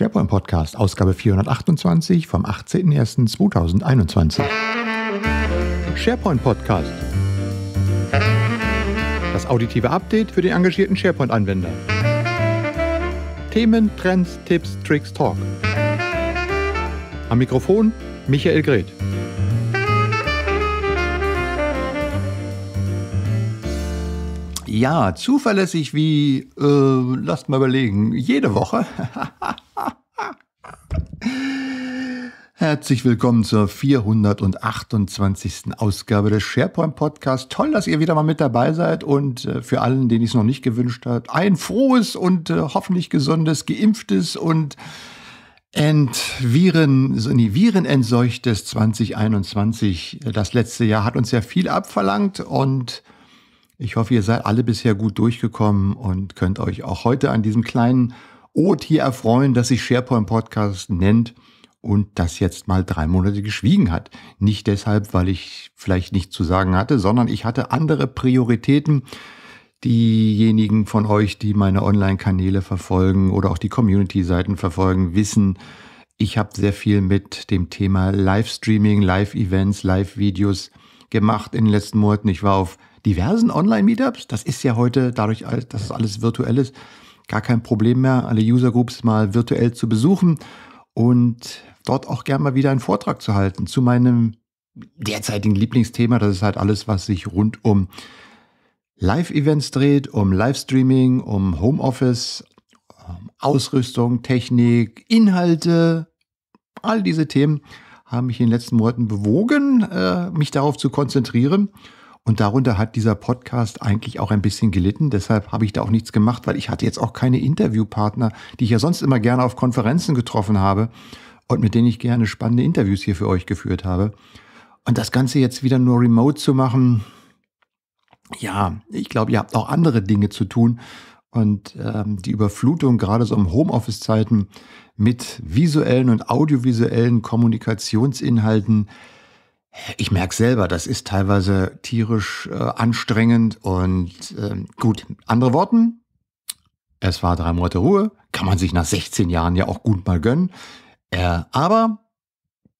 SharePoint Podcast, Ausgabe 428 vom 18.01.2021. SharePoint Podcast. Das auditive Update für den engagierten SharePoint-Anwender. Themen, Trends, Tipps, Tricks, Talk. Am Mikrofon Michael Gret. Ja, zuverlässig wie, äh, lasst mal überlegen, jede Woche herzlich willkommen zur 428. Ausgabe des SharePoint Podcasts. Toll, dass ihr wieder mal mit dabei seid und äh, für allen, denen ich es noch nicht gewünscht habe, ein frohes und äh, hoffentlich gesundes, geimpftes und Entviren, virenentseuchtes 2021. Das letzte Jahr hat uns ja viel abverlangt und ich hoffe, ihr seid alle bisher gut durchgekommen und könnt euch auch heute an diesem kleinen Ot hier erfreuen, das sich SharePoint Podcast nennt und das jetzt mal drei Monate geschwiegen hat. Nicht deshalb, weil ich vielleicht nichts zu sagen hatte, sondern ich hatte andere Prioritäten. Diejenigen von euch, die meine Online-Kanäle verfolgen oder auch die Community-Seiten verfolgen, wissen, ich habe sehr viel mit dem Thema Livestreaming, Live-Events, Live-Videos gemacht in den letzten Monaten. Ich war auf diversen Online-Meetups. Das ist ja heute, dadurch, dass es alles virtuell ist, gar kein Problem mehr, alle User-Groups mal virtuell zu besuchen und dort auch gerne mal wieder einen Vortrag zu halten zu meinem derzeitigen Lieblingsthema. Das ist halt alles, was sich rund um Live-Events dreht, um Livestreaming, um Homeoffice, um Ausrüstung, Technik, Inhalte. All diese Themen haben mich in den letzten Monaten bewogen, äh, mich darauf zu konzentrieren. Und darunter hat dieser Podcast eigentlich auch ein bisschen gelitten. Deshalb habe ich da auch nichts gemacht, weil ich hatte jetzt auch keine Interviewpartner, die ich ja sonst immer gerne auf Konferenzen getroffen habe und mit denen ich gerne spannende Interviews hier für euch geführt habe. Und das Ganze jetzt wieder nur remote zu machen, ja, ich glaube, ihr habt auch andere Dinge zu tun. Und ähm, die Überflutung gerade so im Homeoffice-Zeiten mit visuellen und audiovisuellen Kommunikationsinhalten, ich merke selber, das ist teilweise tierisch äh, anstrengend und ähm, gut. Andere Worten, es war drei Monate Ruhe, kann man sich nach 16 Jahren ja auch gut mal gönnen. Äh, aber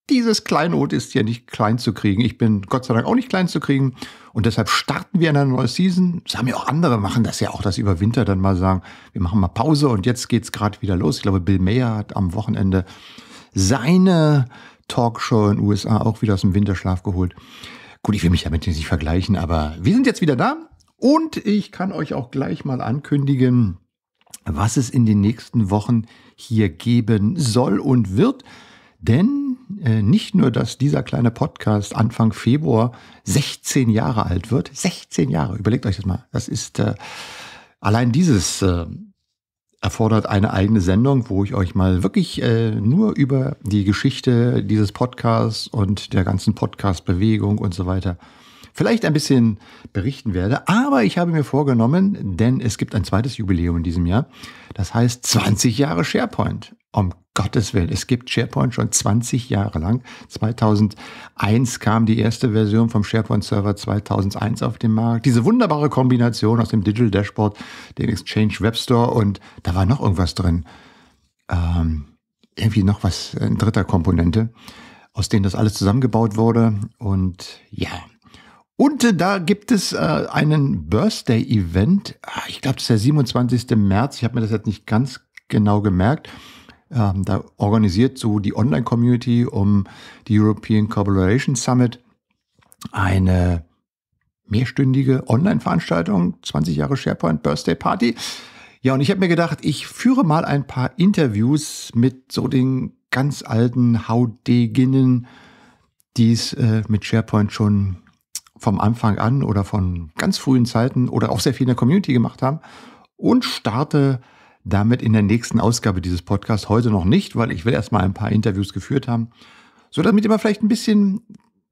dieses Kleinod ist ja nicht klein zu kriegen. Ich bin Gott sei Dank auch nicht klein zu kriegen. Und deshalb starten wir in eine neue Season. Das haben ja auch andere, machen das ja auch, dass über Winter dann mal sagen, wir machen mal Pause und jetzt geht es gerade wieder los. Ich glaube, Bill Mayer hat am Wochenende seine Talkshow in den USA auch wieder aus dem Winterschlaf geholt. Gut, ich will mich damit nicht vergleichen, aber wir sind jetzt wieder da. Und ich kann euch auch gleich mal ankündigen, was es in den nächsten Wochen gibt hier geben soll und wird. Denn äh, nicht nur, dass dieser kleine Podcast Anfang Februar 16 Jahre alt wird, 16 Jahre, überlegt euch das mal, das ist äh, allein dieses äh, erfordert eine eigene Sendung, wo ich euch mal wirklich äh, nur über die Geschichte dieses Podcasts und der ganzen Podcast-Bewegung und so weiter vielleicht ein bisschen berichten werde. Aber ich habe mir vorgenommen, denn es gibt ein zweites Jubiläum in diesem Jahr. Das heißt 20 Jahre SharePoint. Um Gottes Willen, es gibt SharePoint schon 20 Jahre lang. 2001 kam die erste Version vom SharePoint Server 2001 auf den Markt. Diese wunderbare Kombination aus dem Digital Dashboard, dem Exchange Web Store und da war noch irgendwas drin. Ähm, irgendwie noch was in dritter Komponente, aus denen das alles zusammengebaut wurde. Und ja, und äh, da gibt es äh, einen Birthday-Event. Ah, ich glaube, das ist der 27. März. Ich habe mir das jetzt nicht ganz genau gemerkt. Ähm, da organisiert so die Online-Community um die European Collaboration Summit eine mehrstündige Online-Veranstaltung, 20 Jahre SharePoint Birthday Party. Ja, und ich habe mir gedacht, ich führe mal ein paar Interviews mit so den ganz alten Haudeginnen, die es äh, mit SharePoint schon vom Anfang an oder von ganz frühen Zeiten oder auch sehr viel in der Community gemacht haben und starte damit in der nächsten Ausgabe dieses Podcasts. Heute noch nicht, weil ich will erstmal ein paar Interviews geführt haben, so damit ihr mal vielleicht ein bisschen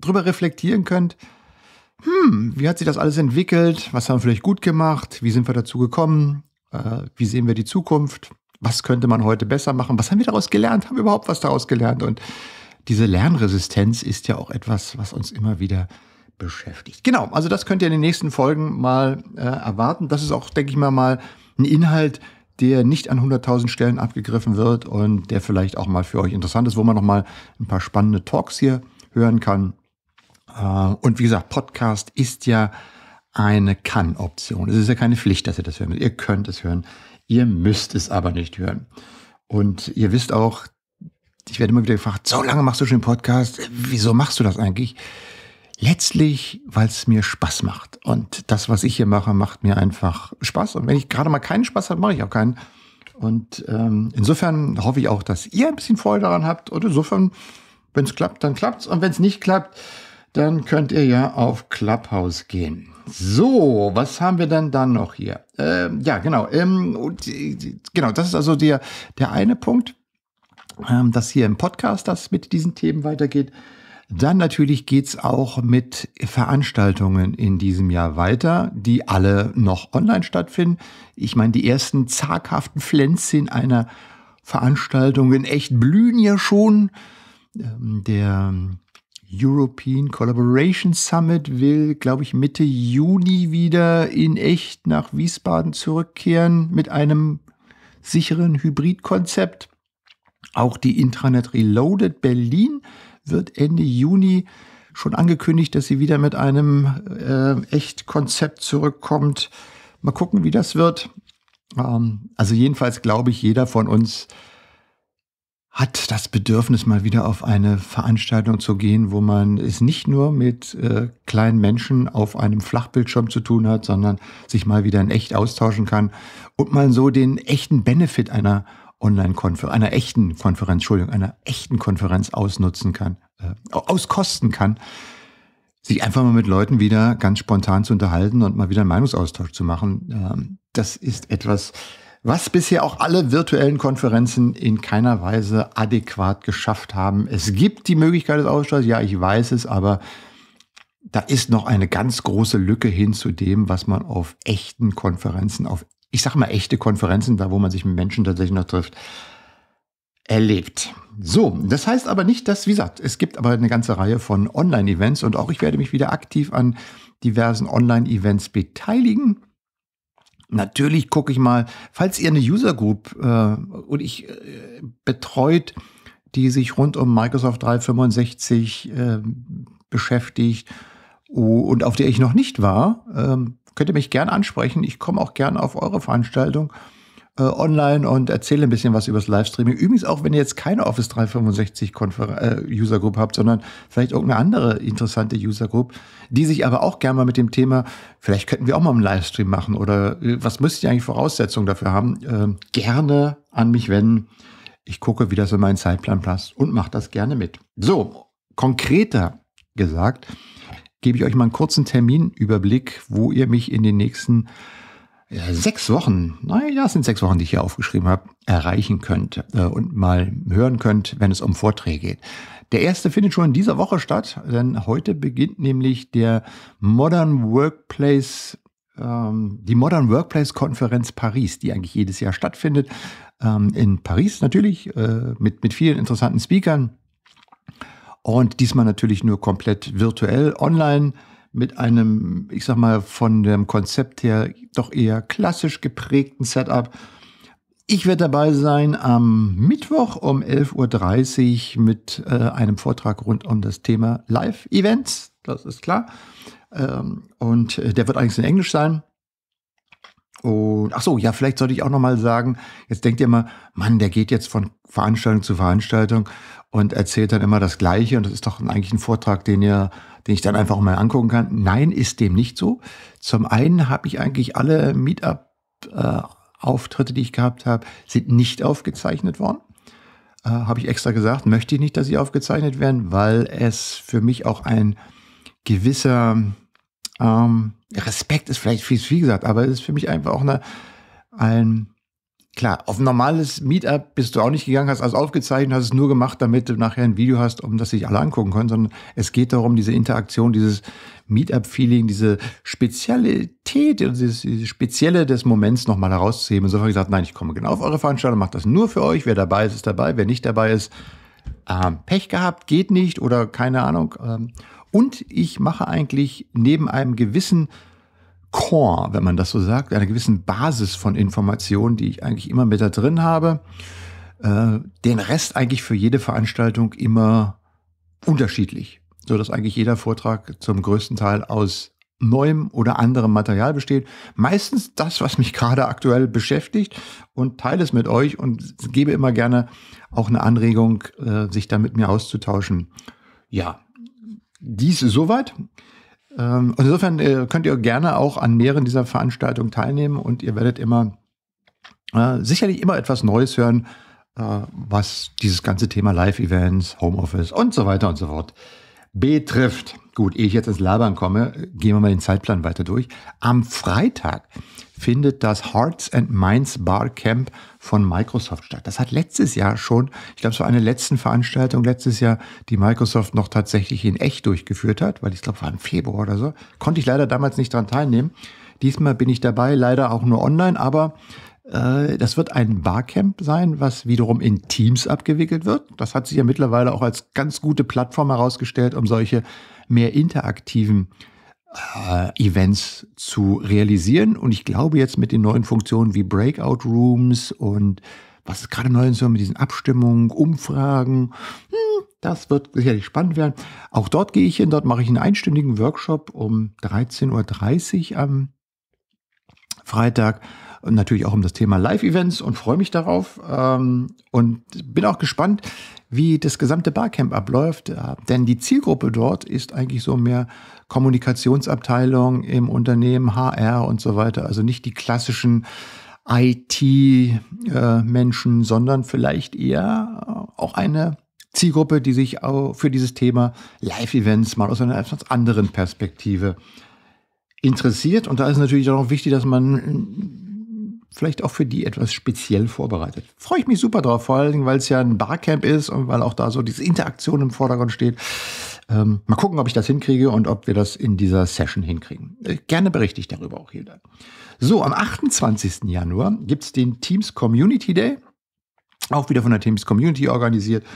drüber reflektieren könnt. Hm, wie hat sich das alles entwickelt? Was haben wir vielleicht gut gemacht? Wie sind wir dazu gekommen? Äh, wie sehen wir die Zukunft? Was könnte man heute besser machen? Was haben wir daraus gelernt? Haben wir überhaupt was daraus gelernt? Und diese Lernresistenz ist ja auch etwas, was uns immer wieder beschäftigt. Genau, also das könnt ihr in den nächsten Folgen mal äh, erwarten. Das ist auch, denke ich mal, mal ein Inhalt, der nicht an 100.000 Stellen abgegriffen wird und der vielleicht auch mal für euch interessant ist, wo man noch mal ein paar spannende Talks hier hören kann. Äh, und wie gesagt, Podcast ist ja eine Kann-Option. Es ist ja keine Pflicht, dass ihr das hören müsst. Ihr könnt es hören, ihr müsst es aber nicht hören. Und ihr wisst auch, ich werde immer wieder gefragt, so lange machst du schon den Podcast, wieso machst du das eigentlich? letztlich, weil es mir Spaß macht. Und das, was ich hier mache, macht mir einfach Spaß. Und wenn ich gerade mal keinen Spaß habe, mache ich auch keinen. Und ähm, insofern hoffe ich auch, dass ihr ein bisschen Freude daran habt. Und insofern, wenn es klappt, dann klappt's. Und wenn es nicht klappt, dann könnt ihr ja auf Clubhouse gehen. So, was haben wir denn dann noch hier? Ähm, ja, genau. Ähm, und, äh, genau, das ist also der, der eine Punkt, ähm, dass hier im Podcast das mit diesen Themen weitergeht. Dann natürlich geht's auch mit Veranstaltungen in diesem Jahr weiter, die alle noch online stattfinden. Ich meine, die ersten zaghaften Pflänzchen einer Veranstaltung in echt blühen ja schon. Ähm, der European Collaboration Summit will, glaube ich, Mitte Juni wieder in echt nach Wiesbaden zurückkehren mit einem sicheren Hybridkonzept. Auch die Intranet Reloaded Berlin wird Ende Juni schon angekündigt, dass sie wieder mit einem äh, Echtkonzept zurückkommt. Mal gucken, wie das wird. Ähm, also jedenfalls glaube ich, jeder von uns hat das Bedürfnis, mal wieder auf eine Veranstaltung zu gehen, wo man es nicht nur mit äh, kleinen Menschen auf einem Flachbildschirm zu tun hat, sondern sich mal wieder in echt austauschen kann und man so den echten Benefit einer Online-Konferenz, einer echten Konferenz, Entschuldigung, einer echten Konferenz ausnutzen kann, äh, auskosten kann, sich einfach mal mit Leuten wieder ganz spontan zu unterhalten und mal wieder einen Meinungsaustausch zu machen. Ähm, das ist etwas, was bisher auch alle virtuellen Konferenzen in keiner Weise adäquat geschafft haben. Es gibt die Möglichkeit des Austauschs, ja, ich weiß es, aber da ist noch eine ganz große Lücke hin zu dem, was man auf echten Konferenzen, auf ich sage mal, echte Konferenzen, da wo man sich mit Menschen tatsächlich noch trifft, erlebt. So, das heißt aber nicht, dass, wie gesagt, es gibt aber eine ganze Reihe von Online-Events und auch ich werde mich wieder aktiv an diversen Online-Events beteiligen. Natürlich gucke ich mal, falls ihr eine User Group äh, und ich äh, betreut, die sich rund um Microsoft 365 äh, beschäftigt oh, und auf der ich noch nicht war, ähm, könnt ihr mich gern ansprechen. Ich komme auch gern auf eure Veranstaltung äh, online und erzähle ein bisschen was über das Livestreaming. Übrigens auch, wenn ihr jetzt keine Office 365 Konfer äh, User Group habt, sondern vielleicht irgendeine andere interessante User Group, die sich aber auch gerne mal mit dem Thema, vielleicht könnten wir auch mal einen Livestream machen oder äh, was müsst ihr eigentlich Voraussetzungen dafür haben, äh, gerne an mich wenden. Ich gucke, wie das in meinen Zeitplan passt und mache das gerne mit. So, konkreter gesagt, gebe ich euch mal einen kurzen Terminüberblick, wo ihr mich in den nächsten sechs Wochen, naja, es sind sechs Wochen, die ich hier aufgeschrieben habe, erreichen könnt äh, und mal hören könnt, wenn es um Vorträge geht. Der erste findet schon in dieser Woche statt, denn heute beginnt nämlich der Modern Workplace, ähm, die Modern Workplace Konferenz Paris, die eigentlich jedes Jahr stattfindet. Ähm, in Paris natürlich, äh, mit, mit vielen interessanten Speakern. Und diesmal natürlich nur komplett virtuell online mit einem, ich sag mal, von dem Konzept her doch eher klassisch geprägten Setup. Ich werde dabei sein am Mittwoch um 11.30 Uhr mit äh, einem Vortrag rund um das Thema Live-Events, das ist klar. Ähm, und äh, der wird eigentlich in Englisch sein. Und ach so, ja, vielleicht sollte ich auch noch mal sagen, jetzt denkt ihr immer, Mann, der geht jetzt von Veranstaltung zu Veranstaltung und erzählt dann immer das Gleiche und das ist doch eigentlich ein Vortrag, den ihr, den ich dann einfach mal angucken kann. Nein, ist dem nicht so. Zum einen habe ich eigentlich alle Meetup äh, Auftritte, die ich gehabt habe, sind nicht aufgezeichnet worden. Äh, habe ich extra gesagt, möchte ich nicht, dass sie aufgezeichnet werden, weil es für mich auch ein gewisser ähm, Respekt ist vielleicht viel, viel gesagt, aber es ist für mich einfach auch eine, ein, klar, auf ein normales Meetup bist du auch nicht gegangen, hast alles aufgezeichnet, hast es nur gemacht, damit du nachher ein Video hast, um das sich alle angucken können, sondern es geht darum, diese Interaktion, dieses Meetup-Feeling, diese Spezialität, dieses, dieses Spezielle des Moments nochmal herauszuheben. Insofern gesagt, nein, ich komme genau auf eure Veranstaltung, macht das nur für euch. Wer dabei ist, ist dabei. Wer nicht dabei ist, ähm, Pech gehabt, geht nicht oder keine Ahnung. Ähm, und ich mache eigentlich neben einem gewissen Core, wenn man das so sagt, einer gewissen Basis von Informationen, die ich eigentlich immer mit da drin habe, äh, den Rest eigentlich für jede Veranstaltung immer unterschiedlich, so dass eigentlich jeder Vortrag zum größten Teil aus neuem oder anderem Material besteht. Meistens das, was mich gerade aktuell beschäftigt und teile es mit euch und gebe immer gerne auch eine Anregung, äh, sich da mit mir auszutauschen. Ja, dies soweit. Ähm, also insofern äh, könnt ihr gerne auch an mehreren dieser Veranstaltungen teilnehmen und ihr werdet immer äh, sicherlich immer etwas Neues hören, äh, was dieses ganze Thema Live-Events, Homeoffice und so weiter und so fort betrifft. Gut, ehe ich jetzt ins Labern komme, gehen wir mal den Zeitplan weiter durch. Am Freitag findet das Hearts and Minds Barcamp von Microsoft statt. Das hat letztes Jahr schon, ich glaube, es war eine letzten Veranstaltung letztes Jahr, die Microsoft noch tatsächlich in echt durchgeführt hat, weil ich glaube, war im Februar oder so. Konnte ich leider damals nicht daran teilnehmen. Diesmal bin ich dabei, leider auch nur online, aber äh, das wird ein Barcamp sein, was wiederum in Teams abgewickelt wird. Das hat sich ja mittlerweile auch als ganz gute Plattform herausgestellt, um solche mehr interaktiven äh, Events zu realisieren. Und ich glaube jetzt mit den neuen Funktionen wie Breakout Rooms und was ist gerade neu ist mit diesen Abstimmungen, Umfragen, hm, das wird sicherlich spannend werden. Auch dort gehe ich hin, dort mache ich einen einstündigen Workshop um 13.30 Uhr am Freitag und natürlich auch um das Thema Live-Events und freue mich darauf ähm, und bin auch gespannt, wie das gesamte Barcamp abläuft, äh, denn die Zielgruppe dort ist eigentlich so mehr Kommunikationsabteilung im Unternehmen, HR und so weiter, also nicht die klassischen IT-Menschen, äh, sondern vielleicht eher äh, auch eine Zielgruppe, die sich auch für dieses Thema Live-Events mal aus einer etwas anderen Perspektive interessiert. Und da ist natürlich auch wichtig, dass man vielleicht auch für die etwas speziell vorbereitet. Freue ich mich super drauf, vor allen Dingen, weil es ja ein Barcamp ist und weil auch da so diese Interaktion im Vordergrund steht. Ähm, mal gucken, ob ich das hinkriege und ob wir das in dieser Session hinkriegen. Äh, gerne berichte ich darüber auch, hier dann. So, am 28. Januar gibt es den Teams Community Day. Auch wieder von der Teams Community organisiert.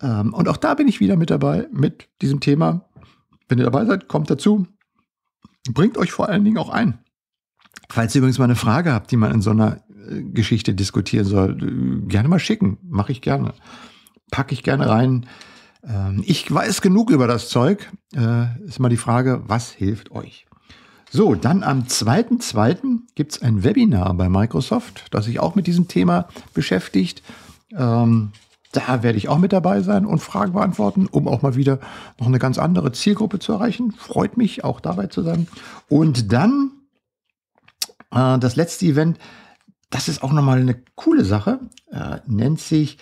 Ähm, und auch da bin ich wieder mit dabei mit diesem Thema. Wenn ihr dabei seid, kommt dazu. Bringt euch vor allen Dingen auch ein. Falls ihr übrigens mal eine Frage habt, die man in so einer äh, Geschichte diskutieren soll, äh, gerne mal schicken. Mache ich gerne. Packe ich gerne rein. Ähm, ich weiß genug über das Zeug. Äh, ist mal die Frage, was hilft euch? So, dann am 2.2. gibt es ein Webinar bei Microsoft, das sich auch mit diesem Thema beschäftigt. Ähm, da werde ich auch mit dabei sein und Fragen beantworten, um auch mal wieder noch eine ganz andere Zielgruppe zu erreichen. Freut mich, auch dabei zu sein. Und dann äh, das letzte Event, das ist auch nochmal eine coole Sache, äh, nennt sich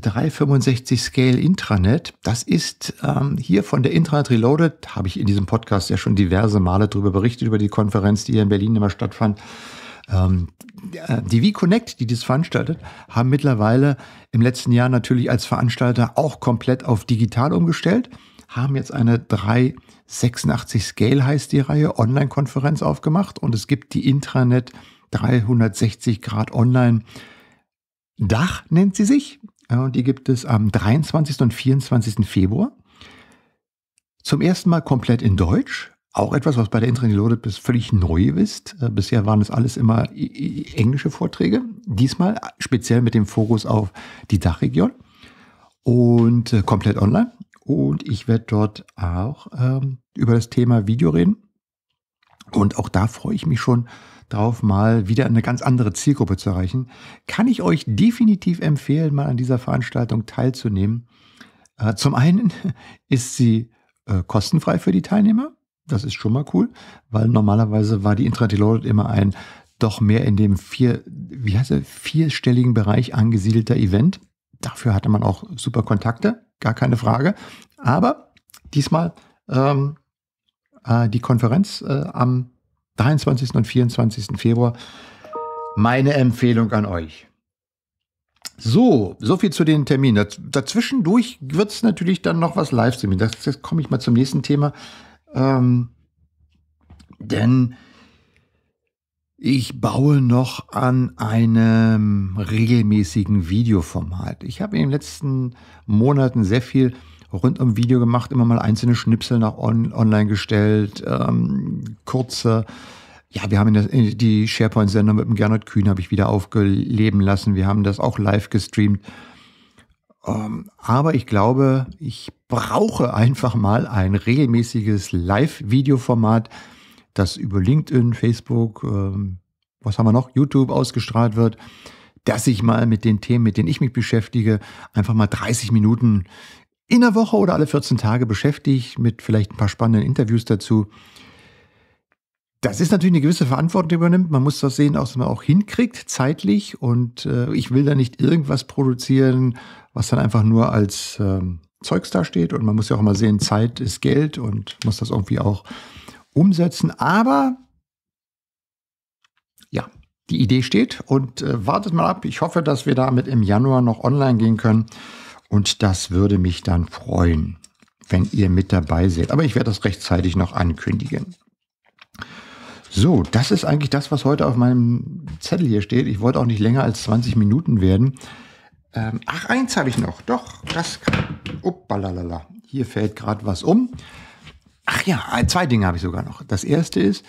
365 Scale Intranet. Das ist ähm, hier von der Intranet Reloaded, habe ich in diesem Podcast ja schon diverse Male darüber berichtet, über die Konferenz, die hier in Berlin immer stattfand. Ähm, äh, die V-Connect, die das veranstaltet, haben mittlerweile im letzten Jahr natürlich als Veranstalter auch komplett auf digital umgestellt haben jetzt eine 386 Scale heißt die Reihe Online-Konferenz aufgemacht und es gibt die Intranet 360 Grad Online Dach nennt sie sich. Äh, und die gibt es am 23. und 24. Februar. Zum ersten Mal komplett in Deutsch. Auch etwas, was bei der Intranet Loaded bis völlig neu ist. Äh, bisher waren es alles immer englische Vorträge. Diesmal speziell mit dem Fokus auf die Dachregion und äh, komplett online. Und ich werde dort auch ähm, über das Thema Video reden. Und auch da freue ich mich schon drauf, mal wieder eine ganz andere Zielgruppe zu erreichen. Kann ich euch definitiv empfehlen, mal an dieser Veranstaltung teilzunehmen. Äh, zum einen ist sie äh, kostenfrei für die Teilnehmer. Das ist schon mal cool, weil normalerweise war die Intranet immer ein doch mehr in dem vier, wie heißt er, vierstelligen Bereich angesiedelter Event. Dafür hatte man auch super Kontakte gar keine Frage. Aber diesmal ähm, äh, die Konferenz äh, am 23. und 24. Februar. Meine Empfehlung an euch. So, so viel zu den Terminen. Dazwischendurch wird es natürlich dann noch was live streamen. Das, das komme ich mal zum nächsten Thema. Ähm, denn ich baue noch an einem regelmäßigen Videoformat. Ich habe in den letzten Monaten sehr viel rund um Video gemacht, immer mal einzelne Schnipsel nach on, online gestellt, ähm, kurze. Ja, wir haben in der, in die SharePoint-Sendung mit dem Gernot Kühn habe ich wieder aufgeleben lassen. Wir haben das auch live gestreamt. Ähm, aber ich glaube, ich brauche einfach mal ein regelmäßiges Live-Videoformat, format das über LinkedIn, Facebook, ähm, was haben wir noch, YouTube ausgestrahlt wird, dass ich mal mit den Themen, mit denen ich mich beschäftige, einfach mal 30 Minuten in der Woche oder alle 14 Tage beschäftige, mit vielleicht ein paar spannenden Interviews dazu. Das ist natürlich eine gewisse Verantwortung, die man nimmt. Man muss das sehen, dass man auch hinkriegt, zeitlich. Und äh, ich will da nicht irgendwas produzieren, was dann einfach nur als ähm, Zeugs dasteht. Und man muss ja auch mal sehen, Zeit ist Geld und muss das irgendwie auch umsetzen. Aber ja, die Idee steht und äh, wartet mal ab. Ich hoffe, dass wir damit im Januar noch online gehen können. Und das würde mich dann freuen, wenn ihr mit dabei seid. Aber ich werde das rechtzeitig noch ankündigen. So, das ist eigentlich das, was heute auf meinem Zettel hier steht. Ich wollte auch nicht länger als 20 Minuten werden. Ähm, ach, eins habe ich noch. Doch, das kann. Uppalalala. Hier fällt gerade was um. Ach ja, äh, zwei Dinge habe ich sogar noch. Das erste ist,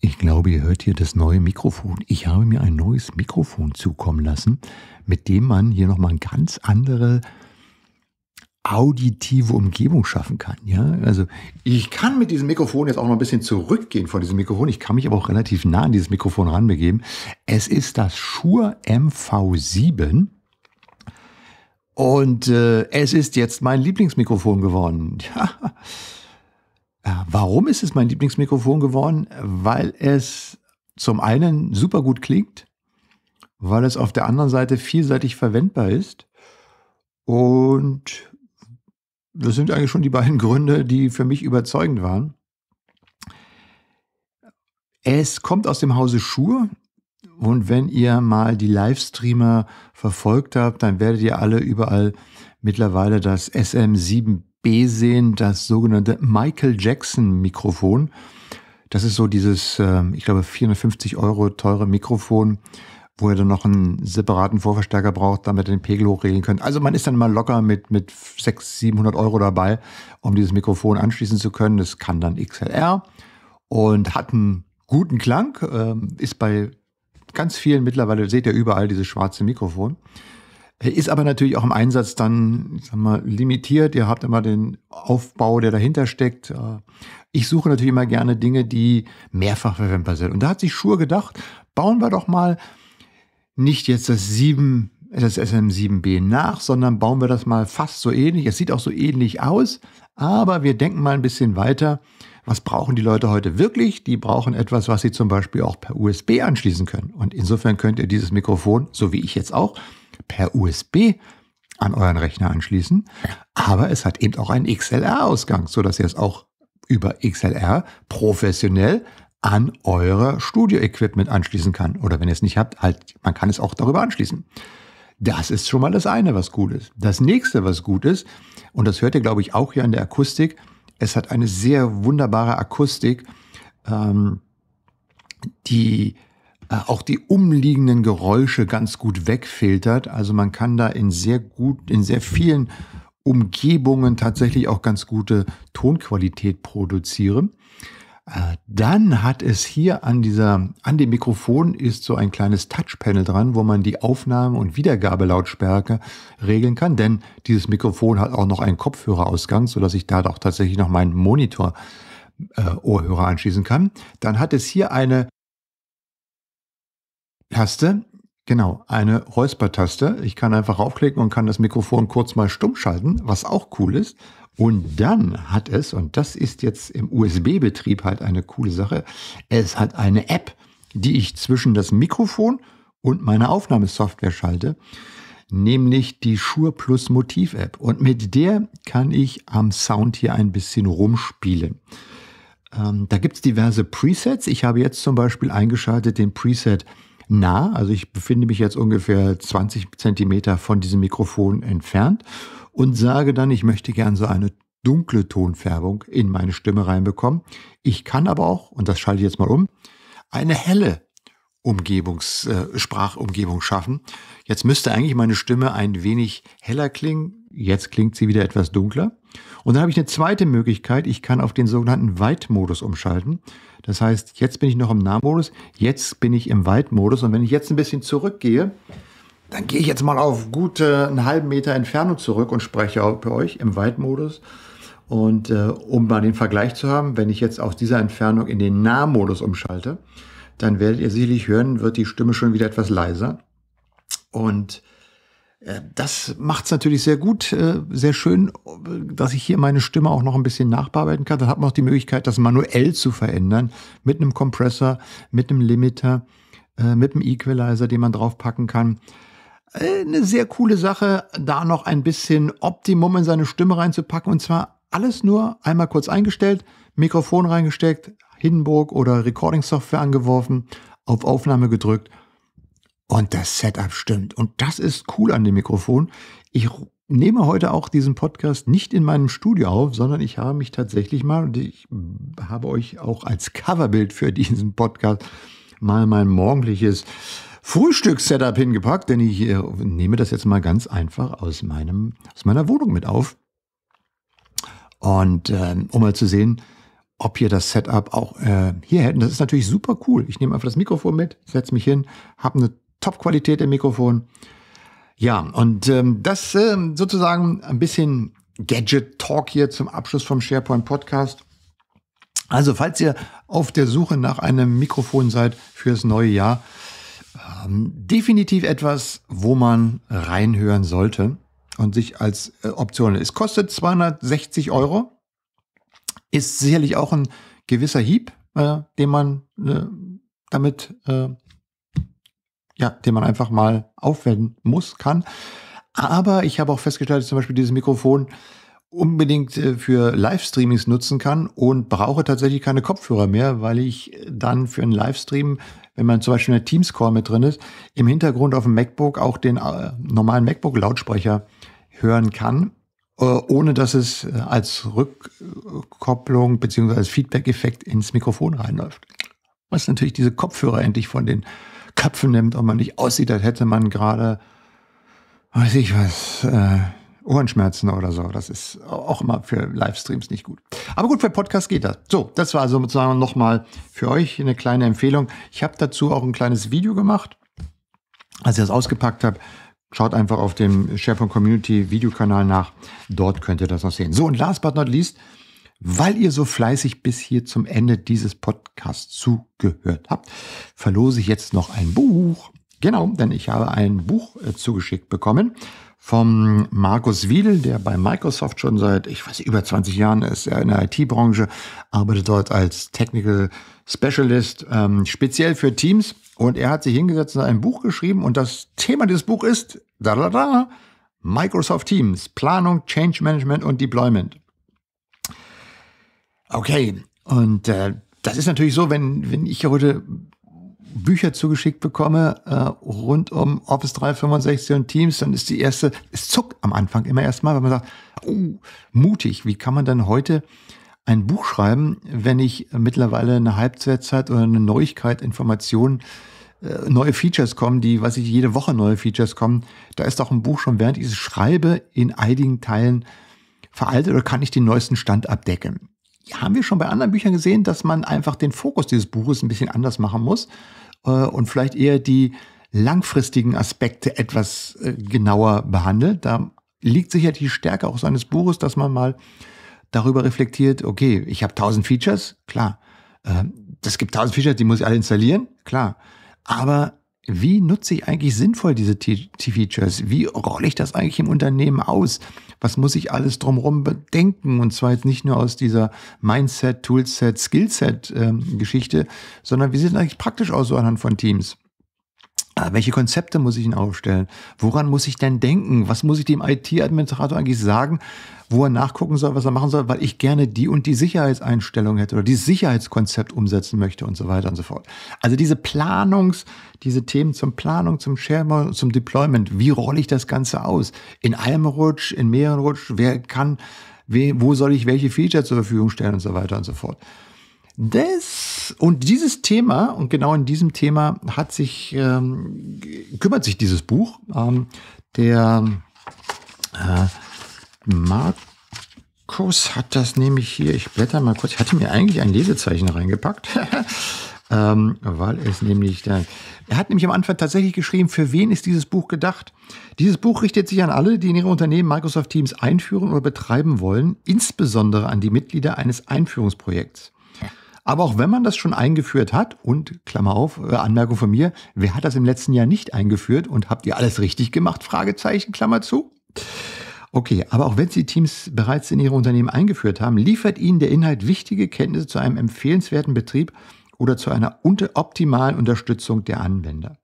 ich glaube, ihr hört hier das neue Mikrofon. Ich habe mir ein neues Mikrofon zukommen lassen, mit dem man hier nochmal eine ganz andere auditive Umgebung schaffen kann. Ja, also ich kann mit diesem Mikrofon jetzt auch noch ein bisschen zurückgehen von diesem Mikrofon. Ich kann mich aber auch relativ nah an dieses Mikrofon ranbegeben. Es ist das Shure MV7. Und äh, es ist jetzt mein Lieblingsmikrofon geworden. Ja. Äh, warum ist es mein Lieblingsmikrofon geworden? Weil es zum einen super gut klingt, weil es auf der anderen Seite vielseitig verwendbar ist und das sind eigentlich schon die beiden Gründe, die für mich überzeugend waren. Es kommt aus dem Hause Schur und wenn ihr mal die Livestreamer verfolgt habt, dann werdet ihr alle überall mittlerweile das SM7 b sehen das sogenannte Michael Jackson Mikrofon. Das ist so dieses, ähm, ich glaube, 450 Euro teure Mikrofon, wo er dann noch einen separaten Vorverstärker braucht, damit er den Pegel hochregeln könnt. Also man ist dann mal locker mit, mit 600, 700 Euro dabei, um dieses Mikrofon anschließen zu können. Das kann dann XLR und hat einen guten Klang, ähm, ist bei ganz vielen mittlerweile, seht ihr überall dieses schwarze Mikrofon ist aber natürlich auch im Einsatz dann, sag mal, limitiert. Ihr habt immer den Aufbau, der dahinter steckt. Äh, ich suche natürlich immer gerne Dinge, die mehrfach verwendbar sind. Und da hat sich Schur gedacht, bauen wir doch mal nicht jetzt das 7, das SM7B nach, sondern bauen wir das mal fast so ähnlich. Es sieht auch so ähnlich aus, aber wir denken mal ein bisschen weiter. Was brauchen die Leute heute wirklich? Die brauchen etwas, was sie zum Beispiel auch per USB anschließen können. Und insofern könnt ihr dieses Mikrofon, so wie ich jetzt auch, per USB an euren Rechner anschließen, aber es hat eben auch einen XLR-Ausgang, sodass ihr es auch über XLR professionell an eure Studio-Equipment anschließen kann. Oder wenn ihr es nicht habt, halt, man kann es auch darüber anschließen. Das ist schon mal das eine, was gut ist. Das nächste, was gut ist, und das hört ihr, glaube ich, auch hier an der Akustik, es hat eine sehr wunderbare Akustik, ähm, die äh, auch die umliegenden Geräusche ganz gut wegfiltert. Also man kann da in sehr gut, in sehr vielen Umgebungen tatsächlich auch ganz gute Tonqualität produzieren. Äh, dann hat es hier an dieser, an dem Mikrofon ist so ein kleines Touchpanel dran, wo man die Aufnahme- und Wiedergabelautstärke regeln kann, denn dieses Mikrofon hat auch noch einen Kopfhörerausgang, sodass ich da auch tatsächlich noch meinen Monitor äh, Ohrhörer anschließen kann. Dann hat es hier eine Taste, genau, eine Räuspertaste. Ich kann einfach raufklicken und kann das Mikrofon kurz mal stumm schalten, was auch cool ist. Und dann hat es, und das ist jetzt im USB-Betrieb halt eine coole Sache, es hat eine App, die ich zwischen das Mikrofon und meine Aufnahmesoftware schalte, nämlich die Shure Plus Motiv App. Und mit der kann ich am Sound hier ein bisschen rumspielen. Ähm, da gibt es diverse Presets. Ich habe jetzt zum Beispiel eingeschaltet den Preset nah. Also ich befinde mich jetzt ungefähr 20 Zentimeter von diesem Mikrofon entfernt und sage dann, ich möchte gern so eine dunkle Tonfärbung in meine Stimme reinbekommen. Ich kann aber auch, und das schalte ich jetzt mal um, eine helle Umgebungs, äh, Sprachumgebung schaffen. Jetzt müsste eigentlich meine Stimme ein wenig heller klingen. Jetzt klingt sie wieder etwas dunkler. Und dann habe ich eine zweite Möglichkeit. Ich kann auf den sogenannten Weitmodus umschalten. Das heißt, jetzt bin ich noch im Nahmodus, jetzt bin ich im Waldmodus und wenn ich jetzt ein bisschen zurückgehe, dann gehe ich jetzt mal auf gute einen halben Meter Entfernung zurück und spreche auch bei euch im Waldmodus. Und äh, um mal den Vergleich zu haben, wenn ich jetzt aus dieser Entfernung in den Nahmodus umschalte, dann werdet ihr sicherlich hören, wird die Stimme schon wieder etwas leiser. Und äh, das macht es natürlich sehr gut, äh, sehr schön, dass ich hier meine Stimme auch noch ein bisschen nachbearbeiten kann. Dann hat man auch die Möglichkeit, das manuell zu verändern mit einem Kompressor, mit einem Limiter, äh, mit einem Equalizer, den man draufpacken kann. Eine sehr coole Sache, da noch ein bisschen Optimum in seine Stimme reinzupacken. Und zwar alles nur einmal kurz eingestellt, Mikrofon reingesteckt, Hindenburg oder Recording Software angeworfen, auf Aufnahme gedrückt und das Setup stimmt. Und das ist cool an dem Mikrofon. Ich nehme heute auch diesen Podcast nicht in meinem Studio auf, sondern ich habe mich tatsächlich mal, und ich habe euch auch als Coverbild für diesen Podcast mal mein morgendliches Frühstücks-Setup hingepackt, denn ich äh, nehme das jetzt mal ganz einfach aus, meinem, aus meiner Wohnung mit auf. Und ähm, um mal zu sehen, ob ihr das Setup auch äh, hier hätten, das ist natürlich super cool. Ich nehme einfach das Mikrofon mit, setze mich hin, habe eine Top-Qualität im Mikrofon. Ja, und ähm, das äh, sozusagen ein bisschen Gadget-Talk hier zum Abschluss vom SharePoint-Podcast. Also, falls ihr auf der Suche nach einem Mikrofon seid fürs neue Jahr, ähm, definitiv etwas, wo man reinhören sollte und sich als äh, Option. Es kostet 260 Euro, ist sicherlich auch ein gewisser Hieb, äh, den man äh, damit äh, ja, den man einfach mal aufwenden muss, kann. Aber ich habe auch festgestellt, dass zum Beispiel dieses Mikrofon unbedingt äh, für Livestreamings nutzen kann und brauche tatsächlich keine Kopfhörer mehr, weil ich dann für einen Livestream, wenn man zum Beispiel in der Teams-Core mit drin ist, im Hintergrund auf dem MacBook auch den äh, normalen MacBook-Lautsprecher hören kann, äh, ohne dass es als Rückkopplung beziehungsweise als Feedback-Effekt ins Mikrofon reinläuft. Was natürlich diese Kopfhörer endlich von den Köpfe nimmt und man nicht aussieht, als hätte man gerade, weiß ich was, äh, Ohrenschmerzen oder so. Das ist auch immer für Livestreams nicht gut. Aber gut, für Podcasts geht das. So, das war also sozusagen nochmal für euch eine kleine Empfehlung. Ich habe dazu auch ein kleines Video gemacht. Als ich das ausgepackt habe, schaut einfach auf dem SharePoint Community Videokanal nach. Dort könnt ihr das noch sehen. So, und last but not least weil ihr so fleißig bis hier zum Ende dieses Podcasts zugehört habt, verlose ich jetzt noch ein Buch. Genau, denn ich habe ein Buch äh, zugeschickt bekommen vom Markus Wiedel, der bei Microsoft schon seit, ich weiß, über 20 Jahren ist. Er in der IT-Branche, arbeitet dort als Technical Specialist, ähm, speziell für Teams. Und er hat sich hingesetzt und ein Buch geschrieben. Und das Thema dieses Buches ist da, da, da, Microsoft Teams, Planung, Change Management und Deployment. Okay, und äh, das ist natürlich so, wenn, wenn ich heute Bücher zugeschickt bekomme äh, rund um Office 365 und Teams, dann ist die erste, es zuckt am Anfang immer erstmal, wenn man sagt, oh, mutig, wie kann man dann heute ein Buch schreiben, wenn ich mittlerweile eine Halbwertszeit oder eine Neuigkeit, Informationen, äh, neue Features kommen, die, weiß ich, jede Woche neue Features kommen, da ist doch ein Buch schon, während ich es schreibe, in einigen Teilen veraltet oder kann ich den neuesten Stand abdecken haben wir schon bei anderen Büchern gesehen, dass man einfach den Fokus dieses Buches ein bisschen anders machen muss äh, und vielleicht eher die langfristigen Aspekte etwas äh, genauer behandelt. Da liegt sicher die Stärke auch seines Buches, dass man mal darüber reflektiert, okay, ich habe 1000 Features, klar. Es ähm, äh, gibt 1000 Features, die muss ich alle installieren, klar. Aber wie nutze ich eigentlich sinnvoll diese T-Features? Wie rolle ich das eigentlich im Unternehmen aus? Was muss ich alles drumherum bedenken? Und zwar jetzt nicht nur aus dieser Mindset, Toolset, Skillset-Geschichte, ähm, sondern wie sieht es eigentlich praktisch aus so anhand von Teams? Ah, welche Konzepte muss ich denn aufstellen? Woran muss ich denn denken? Was muss ich dem IT-Administrator eigentlich sagen, wo er nachgucken soll, was er machen soll, weil ich gerne die und die Sicherheitseinstellung hätte oder dieses Sicherheitskonzept umsetzen möchte und so weiter und so fort. Also diese Planungs, diese Themen zum Planung, zum Sharing, zum Deployment. Wie rolle ich das Ganze aus? In einem Rutsch, in mehreren Rutsch? Wer kann, wo soll ich welche Feature zur Verfügung stellen und so weiter und so fort? Das und dieses Thema und genau in diesem Thema hat sich ähm, kümmert sich dieses Buch. Ähm, der äh, Markus hat das nämlich hier. Ich blätter mal kurz. Ich hatte mir eigentlich ein Lesezeichen reingepackt. Ähm, weil es nämlich dann. Er hat nämlich am Anfang tatsächlich geschrieben, für wen ist dieses Buch gedacht? Dieses Buch richtet sich an alle, die in ihre Unternehmen Microsoft Teams einführen oder betreiben wollen, insbesondere an die Mitglieder eines Einführungsprojekts. Aber auch wenn man das schon eingeführt hat, und Klammer auf, äh, Anmerkung von mir, wer hat das im letzten Jahr nicht eingeführt und habt ihr alles richtig gemacht? Fragezeichen, Klammer zu. Okay, aber auch wenn Sie Teams bereits in Ihre Unternehmen eingeführt haben, liefert Ihnen der Inhalt wichtige Kenntnisse zu einem empfehlenswerten Betrieb oder zu einer optimalen Unterstützung der Anwender.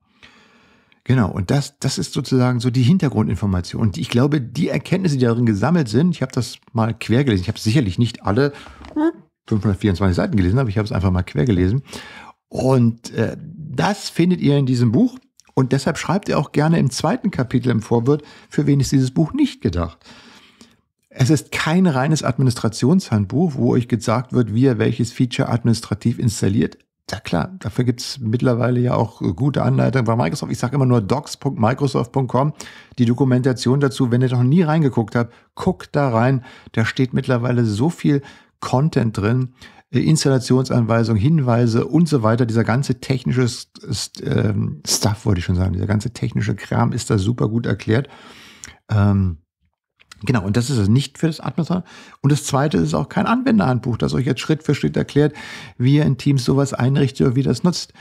Genau, und das, das ist sozusagen so die Hintergrundinformation. Und ich glaube, die Erkenntnisse, die darin gesammelt sind, ich habe das mal quer gelesen, ich habe sicherlich nicht alle 524 Seiten gelesen habe. Ich habe es einfach mal quer gelesen. Und äh, das findet ihr in diesem Buch. Und deshalb schreibt ihr auch gerne im zweiten Kapitel im Vorwort, für wen ist dieses Buch nicht gedacht. Es ist kein reines Administrationshandbuch, wo euch gesagt wird, wie ihr welches Feature administrativ installiert. Ja klar, dafür gibt's mittlerweile ja auch gute Anleitungen bei Microsoft. Ich sage immer nur docs.microsoft.com. Die Dokumentation dazu, wenn ihr noch nie reingeguckt habt, guckt da rein. Da steht mittlerweile so viel Content drin, äh, Installationsanweisungen, Hinweise und so weiter. Dieser ganze technische ähm, Stuff, wollte ich schon sagen, dieser ganze technische Kram ist da super gut erklärt. Ähm, genau, und das ist es nicht für das Atmosphere. Und das zweite ist auch kein Anwenderhandbuch, das euch jetzt Schritt für Schritt erklärt, wie ihr in Teams sowas einrichtet oder wie das nutzt.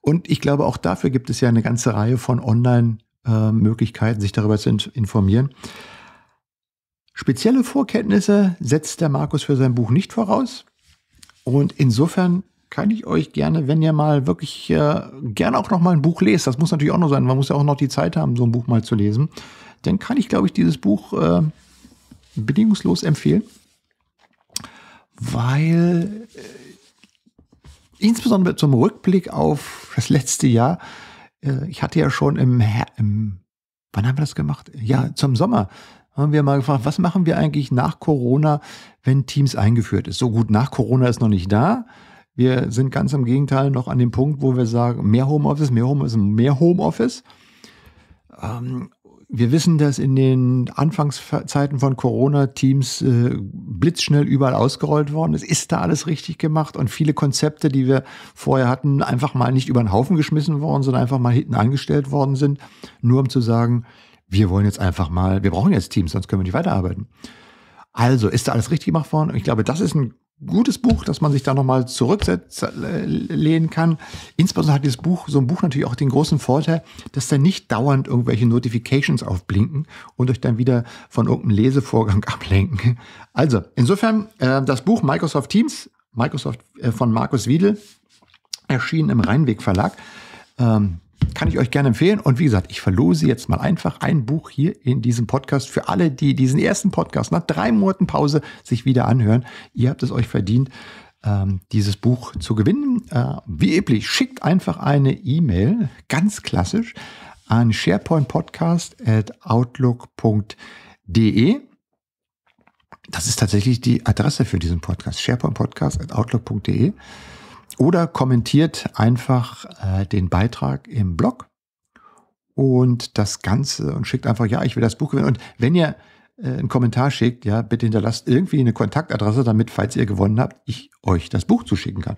Und ich glaube, auch dafür gibt es ja eine ganze Reihe von Online- ähm, Möglichkeiten, sich darüber zu informieren. Spezielle Vorkenntnisse setzt der Markus für sein Buch nicht voraus. Und insofern kann ich euch gerne, wenn ihr mal wirklich äh, gerne auch noch mal ein Buch lest, das muss natürlich auch noch sein, man muss ja auch noch die Zeit haben, so ein Buch mal zu lesen, dann kann ich, glaube ich, dieses Buch äh, bedingungslos empfehlen, weil äh, insbesondere zum Rückblick auf das letzte Jahr, äh, ich hatte ja schon im, Her im wann haben wir das gemacht? Ja, zum Sommer haben wir mal gefragt, was machen wir eigentlich nach Corona, wenn Teams eingeführt ist? So gut, nach Corona ist noch nicht da. Wir sind ganz im Gegenteil noch an dem Punkt, wo wir sagen, mehr Homeoffice, mehr Homeoffice, mehr Homeoffice. Ähm, wir wissen, dass in den Anfangszeiten von Corona Teams äh, blitzschnell überall ausgerollt worden ist. Ist da alles richtig gemacht und viele Konzepte, die wir vorher hatten, einfach mal nicht über den Haufen geschmissen worden, sondern einfach mal hinten angestellt worden sind, nur um zu sagen, wir wollen jetzt einfach mal, wir brauchen jetzt Teams, sonst können wir nicht weiterarbeiten. Also, ist da alles richtig gemacht worden? Und ich glaube, das ist ein gutes Buch, dass man sich da nochmal zurücklehnen äh, kann. Insbesondere hat dieses Buch, so ein Buch natürlich auch den großen Vorteil, dass da nicht dauernd irgendwelche Notifications aufblinken und euch dann wieder von irgendeinem Lesevorgang ablenken. Also, insofern, äh, das Buch Microsoft Teams, Microsoft äh, von Markus Wiedel, erschienen im Rheinweg Verlag. Ähm, kann ich euch gerne empfehlen. Und wie gesagt, ich verlose jetzt mal einfach ein Buch hier in diesem Podcast für alle, die diesen ersten Podcast nach drei Monaten Pause sich wieder anhören. Ihr habt es euch verdient, ähm, dieses Buch zu gewinnen. Äh, wie üblich, schickt einfach eine E-Mail, ganz klassisch, an sharepointpodcast.outlook.de. Das ist tatsächlich die Adresse für diesen Podcast, sharepointpodcast.outlook.de oder kommentiert einfach äh, den Beitrag im Blog und das Ganze und schickt einfach, ja, ich will das Buch gewinnen. Und wenn ihr äh, einen Kommentar schickt, ja, bitte hinterlasst irgendwie eine Kontaktadresse, damit, falls ihr gewonnen habt, ich euch das Buch zuschicken kann.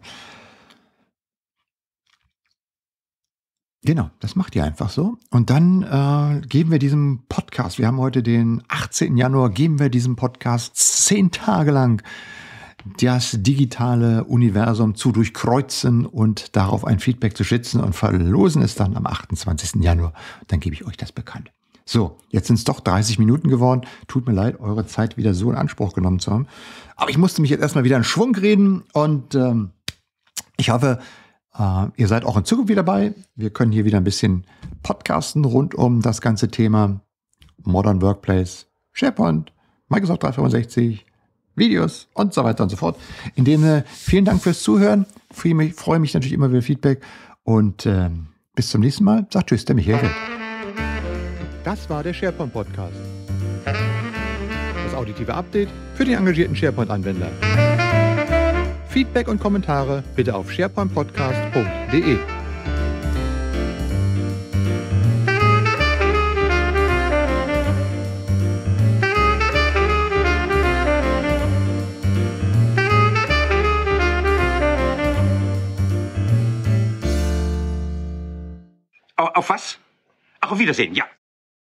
Genau, das macht ihr einfach so. Und dann äh, geben wir diesem Podcast, wir haben heute den 18. Januar, geben wir diesem Podcast zehn Tage lang das digitale Universum zu durchkreuzen und darauf ein Feedback zu schützen und verlosen es dann am 28. Januar. Dann gebe ich euch das bekannt. So, jetzt sind es doch 30 Minuten geworden. Tut mir leid, eure Zeit wieder so in Anspruch genommen zu haben. Aber ich musste mich jetzt erstmal wieder in Schwung reden und ähm, ich hoffe, äh, ihr seid auch in Zukunft wieder dabei. Wir können hier wieder ein bisschen podcasten rund um das ganze Thema Modern Workplace, SharePoint, Microsoft 365, Videos und so weiter und so fort. In dem Sinne, vielen Dank fürs Zuhören. Ich freue mich natürlich immer wieder Feedback und äh, bis zum nächsten Mal. Sagt Tschüss, der Michael. Das war der SharePoint Podcast. Das auditive Update für den engagierten SharePoint-Anwender. Feedback und Kommentare bitte auf sharepointpodcast.de. auf was? auf Wiedersehen, ja.